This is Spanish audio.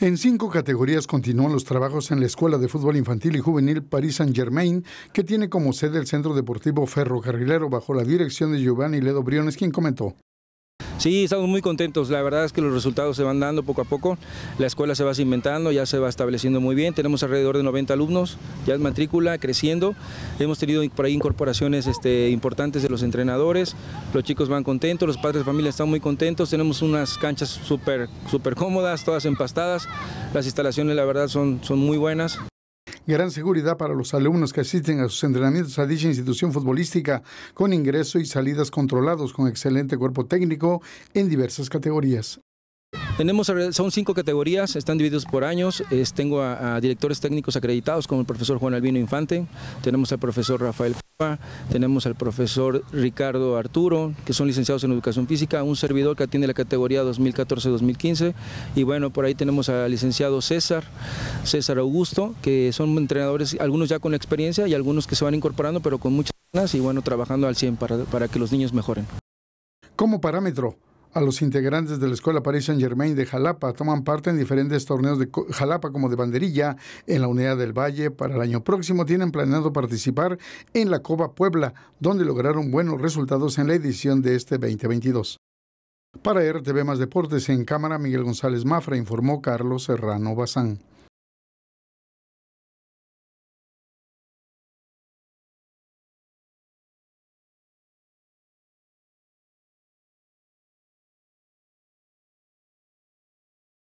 En cinco categorías continúan los trabajos en la Escuela de Fútbol Infantil y Juvenil Paris Saint-Germain, que tiene como sede el Centro Deportivo Ferrocarrilero bajo la dirección de Giovanni Ledo Briones, quien comentó. Sí, estamos muy contentos, la verdad es que los resultados se van dando poco a poco, la escuela se va cimentando, ya se va estableciendo muy bien, tenemos alrededor de 90 alumnos, ya es matrícula, creciendo, hemos tenido por ahí incorporaciones este, importantes de los entrenadores, los chicos van contentos, los padres de familia están muy contentos, tenemos unas canchas súper cómodas, todas empastadas, las instalaciones la verdad son, son muy buenas gran seguridad para los alumnos que asisten a sus entrenamientos a dicha institución futbolística, con ingresos y salidas controlados con excelente cuerpo técnico en diversas categorías. Tenemos, son cinco categorías, están divididos por años. tengo a, a, directores técnicos acreditados como el profesor Juan Albino Infante, tenemos al profesor Rafael tenemos al profesor Ricardo Arturo, que son licenciados en Educación Física, un servidor que atiende la categoría 2014-2015. Y bueno, por ahí tenemos al licenciado César, César Augusto, que son entrenadores, algunos ya con experiencia y algunos que se van incorporando, pero con muchas ganas y bueno, trabajando al 100 para, para que los niños mejoren. Como parámetro, a los integrantes de la Escuela París Saint Germain de Jalapa. Toman parte en diferentes torneos de Jalapa como de banderilla en la Unidad del Valle. Para el año próximo tienen planeado participar en la Copa Puebla, donde lograron buenos resultados en la edición de este 2022. Para RTV Más Deportes en cámara, Miguel González Mafra informó Carlos Serrano Bazán.